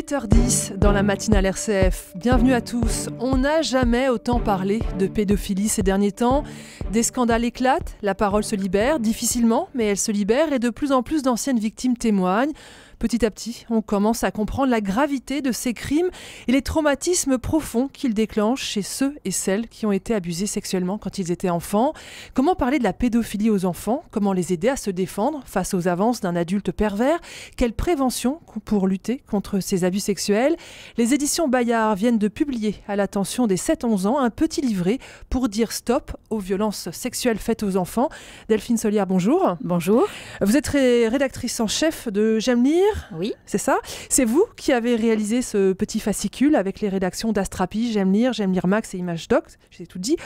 8h10 dans la matinale RCF. Bienvenue à tous. On n'a jamais autant parlé de pédophilie ces derniers temps. Des scandales éclatent, la parole se libère, difficilement, mais elle se libère et de plus en plus d'anciennes victimes témoignent. Petit à petit, on commence à comprendre la gravité de ces crimes et les traumatismes profonds qu'ils déclenchent chez ceux et celles qui ont été abusés sexuellement quand ils étaient enfants. Comment parler de la pédophilie aux enfants Comment les aider à se défendre face aux avances d'un adulte pervers Quelle prévention pour lutter contre ces abus sexuels Les éditions Bayard viennent de publier à l'attention des 7-11 ans un petit livret pour dire stop aux violences sexuelles faites aux enfants. Delphine Solière, bonjour. Bonjour. Vous êtes rédactrice en chef de J'aime lire. Oui. C'est ça C'est vous qui avez réalisé ce petit fascicule avec les rédactions d'Astrapi, J'aime lire, J'aime lire Max et Image Doc, j'ai tout dit.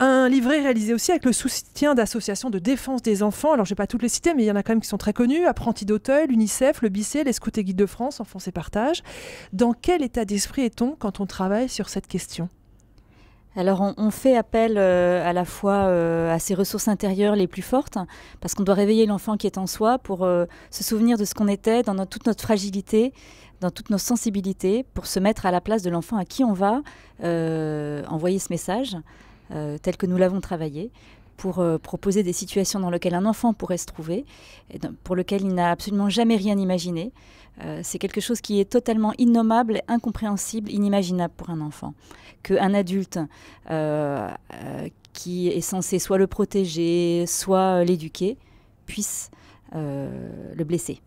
Un livret réalisé aussi avec le soutien d'associations de défense des enfants. Alors, je vais pas toutes les citer, mais il y en a quand même qui sont très connues. Apprenti d'Auteuil, l'UNICEF, le BICE, les Scouts et Guides de France, Enfants et Partage. Dans quel état d'esprit est-on quand on travaille sur cette question alors on, fait appel euh, à la fois euh, à ses ressources intérieures les plus fortes, parce qu'on doit réveiller l'enfant qui est en soi pour euh, se souvenir de ce qu'on était dans toute notre fragilité, dans toutes nos sensibilités, pour se mettre à la place de l'enfant à qui on va envoyer ce message. tel que nous l'avons travaillé, pour euh, proposer des situations dans lesquelles un enfant pourrait se trouver, pour lequel il n'a absolument jamais rien imaginé. Euh, c'est quelque chose qui est totalement innommable, incompréhensible, inimaginable pour un enfant. Qu'un adulte euh, qui est censé soit le protéger, soit l'éduquer, puisse le blesser.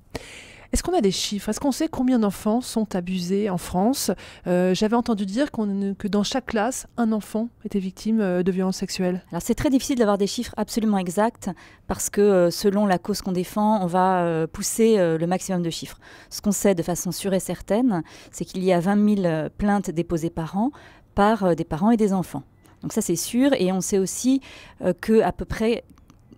Est-ce qu'on a des chiffres Est-ce qu'on sait combien d'enfants sont abusés en France euh, J'avais entendu dire que dans chaque classe, un enfant était victime euh, de violences sexuelles. Alors c'est très difficile d'avoir des chiffres absolument exacts parce que euh, selon la cause qu'on défend, on va pousser le maximum de chiffres. Ce qu'on sait de façon sûre et certaine, c'est qu'il y a 20 000 plaintes déposées par an par des parents et des enfants. Donc ça c'est sûr et on sait aussi que à peu près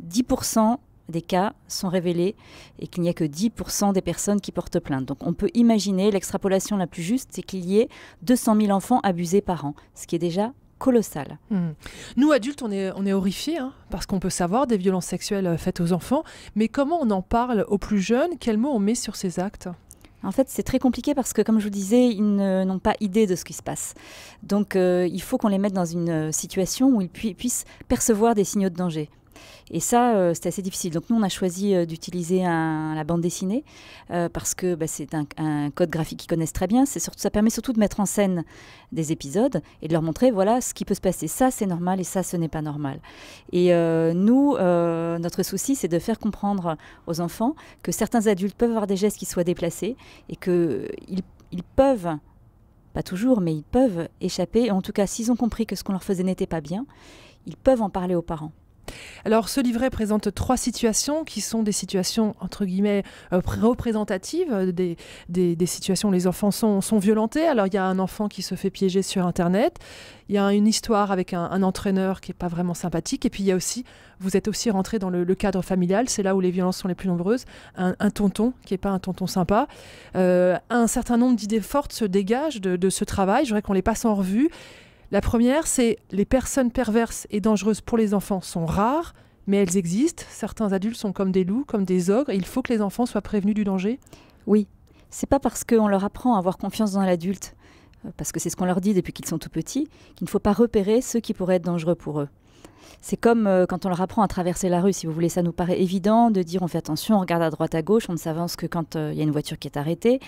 10% des cas sont révélés et qu'il n'y a que 10% des personnes qui portent plainte. Donc on peut imaginer l'extrapolation la plus juste, c'est qu'il y ait 200 000 enfants abusés par an, ce qui est déjà colossal. Hmm. Nous, adultes, on est, horrifiés hein, parce qu'on peut savoir des violences sexuelles euh, faites aux enfants, mais comment on en parle aux plus jeunes Quels mots on met sur ces actes en fait, c'est très compliqué parce que, comme je vous disais, ils n'ont pas idée de ce qui se passe. Donc, euh, il faut qu'on les mette dans une euh, situation où ils puissent percevoir des signaux de danger. Et ça, euh, c'est assez difficile. Donc nous, on a choisi euh, d'utiliser la bande dessinée euh, parce que bah, c'est un, code graphique qu'ils connaissent très bien. Surtout, ça permet surtout de mettre en scène des épisodes et de leur montrer, voilà, ce qui peut se passer. Ça, c'est normal et ça, ce n'est pas normal. Et nous, notre souci, c'est de faire comprendre aux enfants que certains adultes peuvent avoir des gestes qui soient déplacés et qu'ils ils peuvent pas toujours, mais ils peuvent échapper. En tout cas, s'ils ont compris que ce qu'on leur faisait n'était pas bien, ils peuvent en parler aux parents. Alors ce livret présente trois situations qui sont des situations entre guillemets euh, représentatives euh, des, situations où les enfants sont, violentés. Alors il y a un enfant qui se fait piéger sur Internet, il y a une histoire avec un, entraîneur qui n'est pas vraiment sympathique, et puis il y a aussi, vous êtes aussi rentré dans le, cadre familial, c'est là où les violences sont les plus nombreuses, un, tonton qui n'est pas un tonton sympa. Euh, un certain nombre d'idées fortes se dégagent de, de ce travail, je voudrais qu'on les passe en revue. La première, c'est les personnes perverses et dangereuses pour les enfants sont rares, mais elles existent. Certains adultes sont comme des loups, comme des ogres. il faut que les enfants soient prévenus du danger. Oui, c'est pas parce qu'on leur apprend à avoir confiance dans l'adulte, euh, parce que c'est ce qu'on leur dit depuis qu'ils sont tout petits, qu'il ne faut pas repérer ceux qui pourraient être dangereux pour eux. C'est comme euh, quand on leur apprend à traverser la rue, si vous voulez, ça nous paraît évident de dire on fait attention, on regarde à droite, à gauche, on ne s'avance que quand euh, il y a une voiture qui est arrêtée,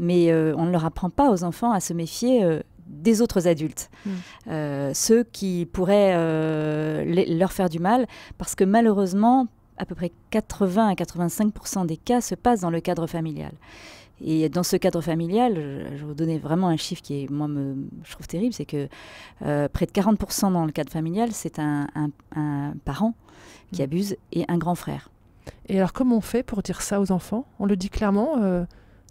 mais on ne leur apprend pas aux enfants à se méfier des autres adultes, mm. euh, ceux qui pourraient euh, leur faire du mal, parce que malheureusement, à peu près 80 à 85 des cas se passent dans le cadre familial. Et dans ce cadre familial, je, vais vous donner vraiment un chiffre qui, est, moi, je trouve terrible, c'est que euh, près de 40% dans le cadre familial, c'est un, parent qui mm. abuse et un grand frère. Et alors, comment on fait pour dire ça aux enfants On le dit clairement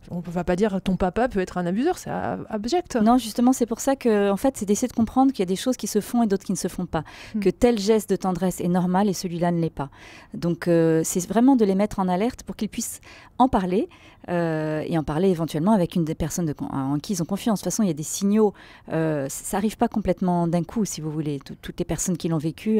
on ne va pas dire ton papa peut être un abuseur, c'est abject. Non, justement, c'est pour ça que, en fait, c'est d'essayer de comprendre qu'il y a des choses qui se font et d'autres qui ne se font pas. Hmm. Que tel geste de tendresse est normal et celui-là ne l'est pas. Donc, euh, c'est vraiment de les mettre en alerte pour qu'ils puissent en parler euh, et en parler éventuellement avec une des personnes de en qui ils ont confiance. De toute façon, il y a des signaux. Euh, ça n'arrive pas complètement d'un coup, si vous voulez. toutes les personnes qui l'ont vécu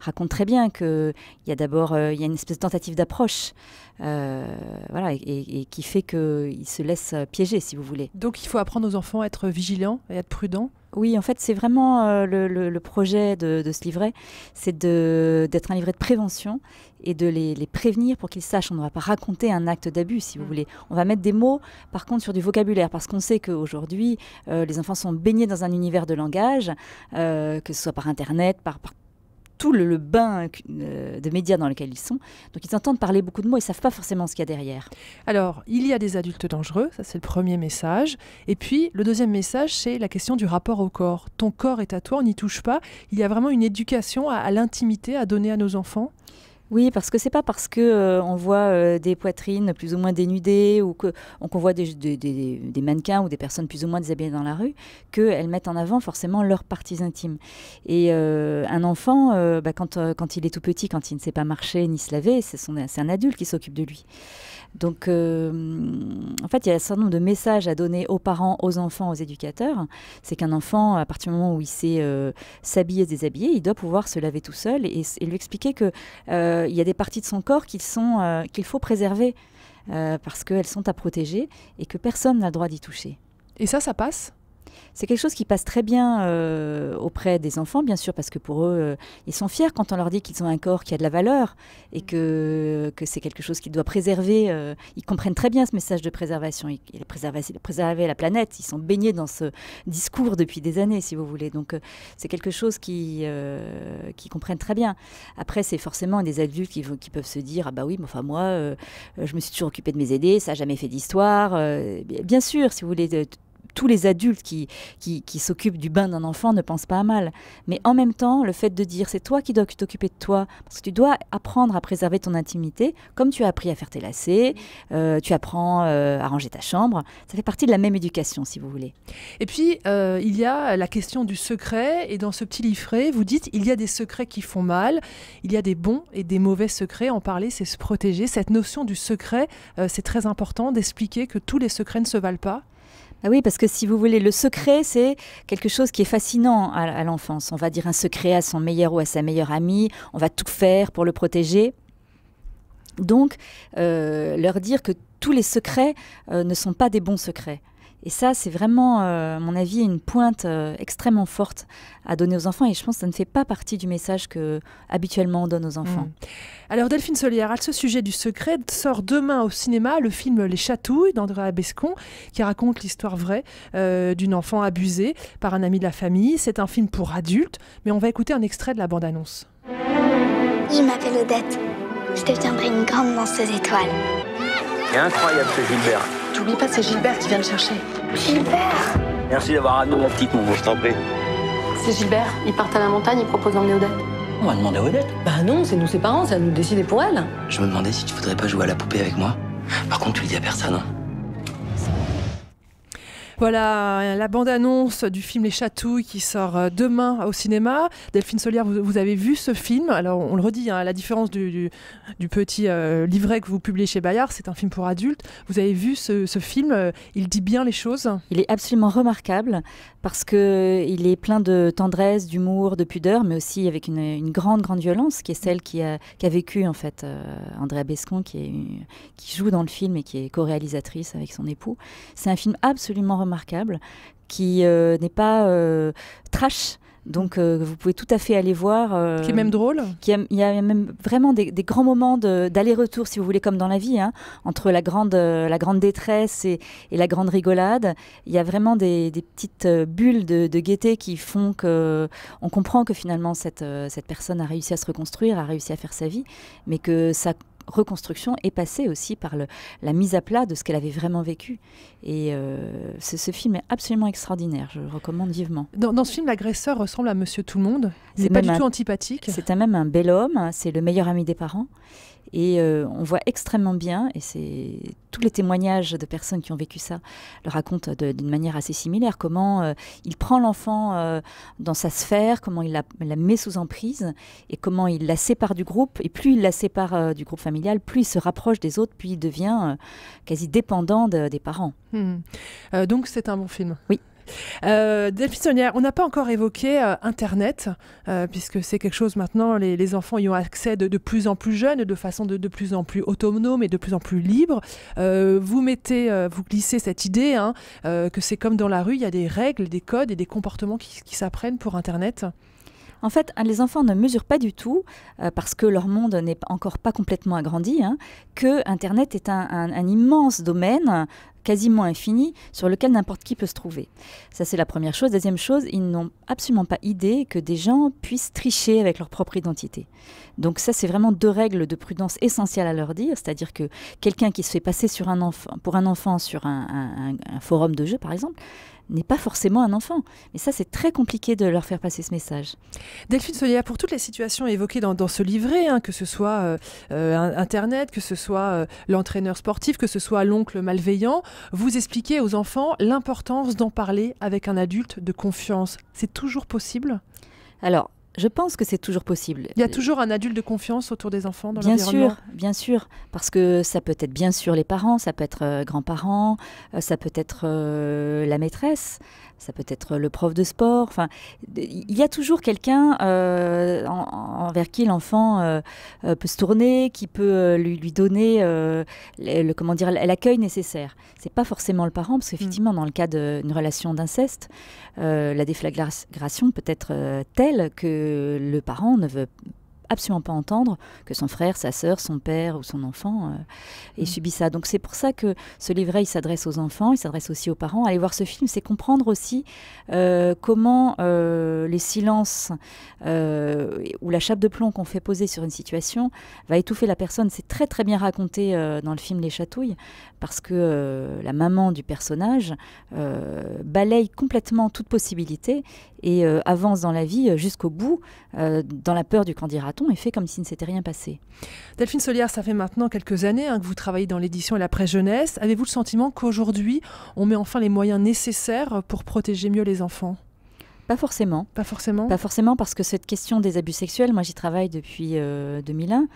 racontent très bien qu'il y a d'abord il une espèce de tentative d'approche voilà, et qui fait que ils se laissent euh, piéger, si vous voulez. Donc il faut apprendre aux enfants à être vigilants et à être prudents oui, en fait, c'est vraiment euh, le, projet de, ce livret, c'est d'être un livret de prévention et de les, prévenir pour qu'ils sachent. On ne va pas raconter un acte d'abus, si vous mm. voulez. On va mettre des mots, par contre, sur du vocabulaire, parce qu'on sait qu'aujourd'hui, euh, les enfants sont baignés dans un univers de langage, que ce soit par Internet, par, par tout le, bain euh, de médias dans lequel ils sont. Donc ils entendent parler beaucoup de mots et ne savent pas forcément ce qu'il y a derrière. Alors, il y a des adultes dangereux, ça c'est le premier message. Et puis, le deuxième message, c'est la question du rapport au corps. Ton corps est à toi, on n'y touche pas. Il y a vraiment une éducation à l'intimité à donner à nos enfants. Oui, parce que c'est pas parce que euh, on voit euh, des poitrines plus ou moins dénudées ou que qu'on voit des, mannequins ou des personnes plus ou moins déshabillées dans la rue qu'elles mettent en avant forcément leurs parties intimes. Et euh, un enfant, bah, quand, quand il est tout petit, quand il ne sait pas marcher ni se laver, c'est un adulte qui s'occupe de lui. Donc, en fait, il y a un certain nombre de messages à donner aux parents, aux enfants, aux éducateurs. C'est qu'un enfant, à partir du moment où il sait s'habiller, se déshabiller, il doit pouvoir se laver tout seul et, et lui expliquer que euh, il y a des parties de son corps qu'il euh, faut préserver euh, parce qu'elles sont à protéger et que personne n'a le droit d'y toucher. Et ça, ça passe c'est quelque chose qui passe très bien euh, auprès des enfants, bien sûr, parce que pour eux, euh, ils sont fiers quand on leur dit qu'ils ont un corps qui a de la valeur et mm. que, c'est quelque chose qu'ils doivent préserver. Euh, ils comprennent très bien ce message de préservation. Ils, ils, préservé la planète. Ils sont baignés dans ce discours depuis des années, si vous voulez. Donc, c'est quelque chose qui, qui comprennent très bien. Après, c'est forcément des adultes qui, peuvent se dire Ah, bah oui, mais enfin, moi, je me suis toujours occupé de mes aider ça n'a jamais fait d'histoire. bien sûr, si vous voulez, tous les adultes qui, qui, s'occupent du bain d'un enfant ne pensent pas à mal. Mais en même temps, le fait de dire c'est toi qui dois t'occuper de toi, parce que tu dois apprendre à préserver ton intimité, comme tu as appris à faire tes lacets, euh, tu apprends euh, à ranger ta chambre, ça fait partie de la même éducation, si vous voulez. Et puis, euh, il y a la question du secret, et dans ce petit livret, vous dites, il y a des secrets qui font mal, il y a des bons et des mauvais secrets, en parler, c'est se protéger. Cette notion du secret, c'est très important d'expliquer que tous les secrets ne se valent pas, ah oui, parce que si vous voulez, le secret, c'est quelque chose qui est fascinant à, l'enfance. On va dire un secret à son meilleur ou à sa meilleure amie, on va tout faire pour le protéger. Donc, euh, leur dire que tous les secrets euh, ne sont pas des bons secrets. Et ça, c'est vraiment, euh, à mon avis, une pointe euh, extrêmement forte à donner aux enfants. Et je pense que ça ne fait pas partie du message que habituellement on donne aux enfants. Mm. Alors, Delphine Solière, ce sujet du secret sort demain au cinéma le film Les Chatouilles d'André Bescon, qui raconte l'histoire vraie euh, d'une enfant abusée par un ami de la famille. C'est un film pour adultes, mais on va écouter un extrait de la bande-annonce. Je m'appelle Odette. Je deviendrai une grande danseuse étoile. C'est incroyable ce Gilbert. T'oublies pas, c'est Gilbert qui vient me chercher. Gilbert Merci d'avoir ramené mon petit mon je t'en C'est Gilbert. Il part à la montagne, il propose d'emmener Odette. On va demander à Odette. Bah non, c'est nous ses parents, Ça à nous de décider pour elle. Je me demandais si tu voudrais pas jouer à la poupée avec moi. Par contre, tu le dis à personne. Hein. Voilà la bande-annonce du film Les Chatouilles qui sort euh, demain au cinéma. Delphine Solière, vous, avez vu ce film. Alors on le redit, hein, à la différence du, petit euh, livret que vous publiez chez Bayard, c'est un film pour adultes. Vous avez vu ce, film, euh, il dit bien les choses. Il est absolument remarquable parce qu'il est plein de tendresse, d'humour, de pudeur, mais aussi avec une, grande, grande violence qui est celle qu'a a, vécu en fait Andrea Bescon qui, qui joue dans le film et qui est co-réalisatrice avec son époux. C'est un film absolument remarquable remarquable, qui euh, n'est pas euh, trash. Donc euh, vous pouvez tout à fait aller voir. qui est même drôle. Il y, a même vraiment des, grands moments d'aller-retour, si vous voulez, comme dans la vie, hein. entre la grande, la grande détresse et, la grande rigolade. Il y a vraiment des, petites bulles de, gaieté qui font que on comprend que finalement cette, cette personne a réussi à se reconstruire, a réussi à faire sa vie, mais que ça reconstruction est passée aussi par le, la mise à plat de ce qu'elle avait vraiment vécu. Et euh, ce film est absolument extraordinaire, je le recommande vivement. Dans, ce film, l'agresseur ressemble à Monsieur Tout-le-Monde. C'est pas du tout antipathique. C'est même un bel homme, hein. c'est le meilleur ami des parents. Et euh, on voit extrêmement bien, et c'est tous les témoignages de personnes qui ont vécu ça le racontent d'une manière assez similaire, comment euh, il prend l'enfant euh, dans sa sphère, comment il la, met sous emprise, et comment il la sépare du groupe. Et plus il la sépare du groupe familial, plus il se rapproche des autres, puis il devient quasi dépendant des parents. Hmm. donc c'est un bon film. Oui. Euh, on n'a pas encore évoqué euh, Internet, euh, puisque c'est quelque chose maintenant, les, enfants y ont accès de, plus en plus jeunes, de façon de, plus en plus autonome et de plus en plus libre. Euh, vous mettez, vous glissez cette idée hein, que c'est comme dans la rue, il y a des règles, des codes et des comportements qui s'apprennent pour Internet. En fait, les enfants ne mesurent pas du tout, euh, parce que leur monde n'est encore pas complètement agrandi, hein, que Internet est un, immense domaine quasiment infini sur lequel n'importe qui peut se trouver. Ça, c'est la première chose. Deuxième chose, ils n'ont absolument pas idée que des gens puissent tricher avec leur propre identité. Donc ça, c'est vraiment deux règles de prudence essentielles à leur dire, c'est-à-dire que quelqu'un qui se fait passer pour un enfant sur un, un forum de jeu, par exemple, n'est pas forcément un enfant. Mais ça, c'est très compliqué de leur faire passer ce message. Delphine Solia, pour toutes les situations évoquées dans, ce livret, hein, que ce soit euh, euh, Internet, que ce soit euh, l'entraîneur sportif, que ce soit l'oncle malveillant, vous expliquez aux enfants l'importance d'en parler avec un adulte de confiance. C'est toujours possible alors, je pense que c'est toujours possible. Il y a toujours un adulte de confiance autour des enfants dans Bien sûr, bien sûr, parce que ça peut être bien sûr les parents, ça peut être euh, grands-parents, euh, ça peut être euh, la maîtresse, ça peut être le prof de sport. Enfin, il y a toujours quelqu'un euh, envers qui l'enfant euh, euh, peut se tourner, qui peut lui, lui donner le, comment dire l'accueil nécessaire. C'est pas forcément le parent, parce qu'effectivement, mm. dans le cas d'une relation d'inceste, la déflagration peut être telle que le parent ne veut pas absolument pas entendre que son frère, sa sœur, son père ou son enfant euh, ait mm. subi ça. Donc c'est pour ça que ce livret, il s'adresse aux enfants, il s'adresse aussi aux parents. Aller voir ce film, c'est comprendre aussi euh, comment euh, les silences euh, ou la chape de plomb qu'on fait poser sur une situation va étouffer la personne. C'est très très bien raconté dans le film Les Chatouilles, parce que la maman du personnage balaye complètement toute possibilité et euh, avance dans la vie euh, jusqu'au bout, euh, dans la peur du candidaton, et fait comme s'il ne s'était rien passé. Delphine Solière, ça fait maintenant quelques années hein, que vous travaillez dans l'édition et l'après-jeunesse. Avez-vous le sentiment qu'aujourd'hui, on met enfin les moyens nécessaires pour protéger mieux les enfants pas forcément. Pas forcément. Pas forcément parce que cette question des abus sexuels, moi j'y travaille depuis 2001. Euh,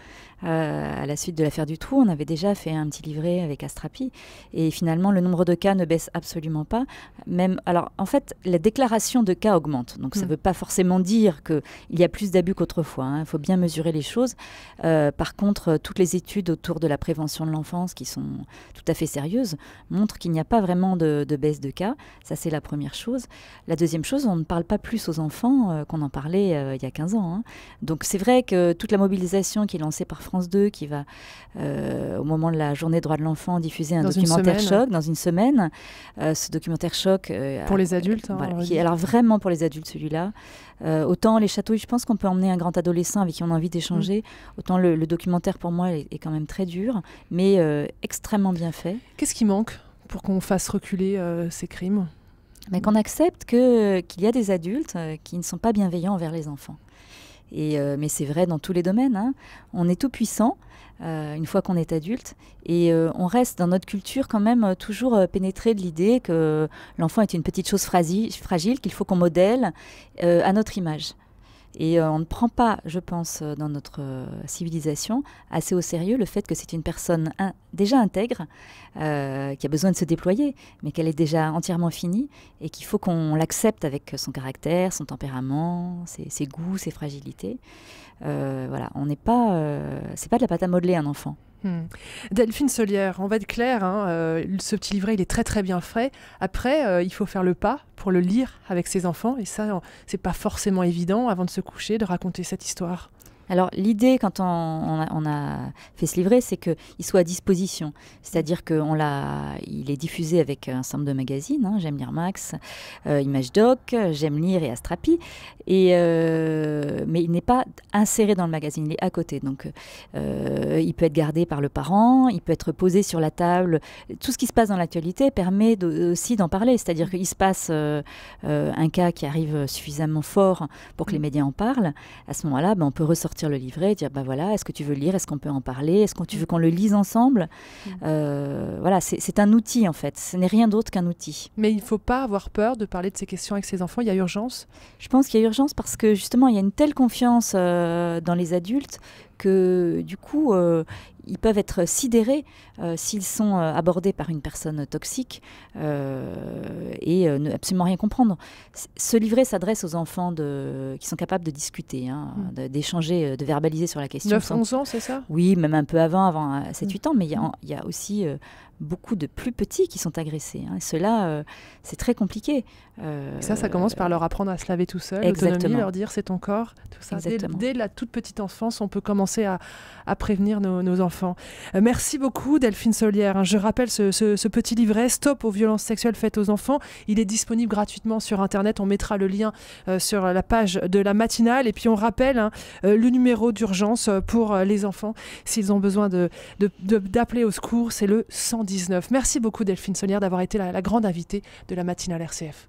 euh, à la suite de l'affaire du trou, on avait déjà fait un petit livret avec Astrapi et finalement le nombre de cas ne baisse absolument pas. Même alors en fait la déclaration de cas augmente, donc ça ne mm. veut pas forcément dire qu'il y a plus d'abus qu'autrefois. Hein. Il faut bien mesurer les choses. Euh, par contre, toutes les études autour de la prévention de l'enfance qui sont tout à fait sérieuses montrent qu'il n'y a pas vraiment de, de baisse de cas. Ça c'est la première chose. La deuxième chose, on ne parle parle pas plus aux enfants euh, qu'on en parlait euh, il y a 15 ans. Hein. Donc c'est vrai que toute la mobilisation qui est lancée par France 2, qui va euh, au moment de la journée droit de l'enfant diffuser un documentaire choc dans une semaine, ce documentaire choc pour les adultes. Hein, alors vraiment pour les adultes celui-là. autant les châteaux, je pense qu'on peut emmener un grand adolescent avec qui on a envie d'échanger. Mm. Autant le, documentaire pour moi est, quand même très dur, mais extrêmement bien fait. Qu'est-ce qui manque pour qu'on fasse reculer ces crimes mais qu'on accepte qu'il y a des adultes euh, qui ne sont pas bienveillants envers les enfants. Euh, mais c'est vrai dans tous les domaines. Hein. On est tout puissant euh, une fois qu'on est adulte et on reste dans notre culture quand même toujours pénétré de l'idée que l'enfant est une petite chose fragile qu'il faut qu'on modèle à notre image. Et euh, on ne prend pas, je pense, euh, dans notre euh, civilisation assez au sérieux le fait que c'est une personne déjà intègre, qui a besoin de se déployer, mais qu'elle est déjà entièrement finie et qu'il faut qu'on l'accepte avec son caractère, son tempérament, ses, ses goûts, ses fragilités. voilà, on n'est pas, c'est pas de la pâte à modeler un enfant. Hmm. Delphine Solière, on va être clair, hein, euh, ce petit livret, il est très très bien frais. Après, euh, il faut faire le pas pour le lire avec ses enfants, et ça, c'est pas forcément évident avant de se coucher de raconter cette histoire. Alors l'idée quand on, a, fait ce livret, c'est qu'il soit à disposition. C'est-à-dire qu'il est diffusé avec un ensemble de magazines, hein. J'aime lire Max, euh, Image Doc, J'aime lire et Astrapi. Et, euh, mais il n'est pas inséré dans le magazine, il est à côté. Donc euh, il peut être gardé par le parent, il peut être posé sur la table. Tout ce qui se passe dans l'actualité permet aussi d'en parler. C'est-à-dire qu'il se passe un cas qui arrive suffisamment fort pour que les mmh. médias en parlent. À ce moment-là, ben, on peut ressortir le livret et dire bah voilà, est-ce que tu veux lire Est-ce qu'on peut en parler Est-ce que tu veux qu'on le lise ensemble mm. euh, Voilà, c'est un outil en fait. Ce n'est rien d'autre qu'un outil. Mais il ne faut pas avoir peur de parler de ces questions avec ses enfants. Il y a urgence Je pense qu'il y a urgence parce que justement, il y a une telle confiance euh, dans les adultes que du coup, euh, ils peuvent être sidérés euh, s'ils sont euh, abordés par une personne toxique et ne absolument rien comprendre. Ce livret s'adresse aux enfants de, qui sont capables de discuter, hein, hmm. d'échanger, de verbaliser sur la question. 9-11 ans, c'est ça Oui, même un peu avant, avant 7-8 hmm. ans, mais il y, a aussi beaucoup de plus petits qui sont agressés. Hein. Cela, euh, c'est très compliqué. ça, euh, ça commence par leur apprendre à se laver tout seul, leur dire c'est ton corps, tout ça. Dès, la toute petite enfance, on peut commencer à, prévenir nos, enfants. Euh, merci beaucoup Delphine Solière. Hein. Je rappelle ce, petit livret Stop aux violences sexuelles faites aux enfants. Il est disponible gratuitement sur Internet. On mettra le lien sur la page de la matinale. Et puis on rappelle hein, le numéro d'urgence pour les enfants s'ils ont besoin d'appeler de, au secours. C'est le 110. 19. Merci beaucoup Delphine Solière d'avoir été la, la grande invitée de la matinale RCF.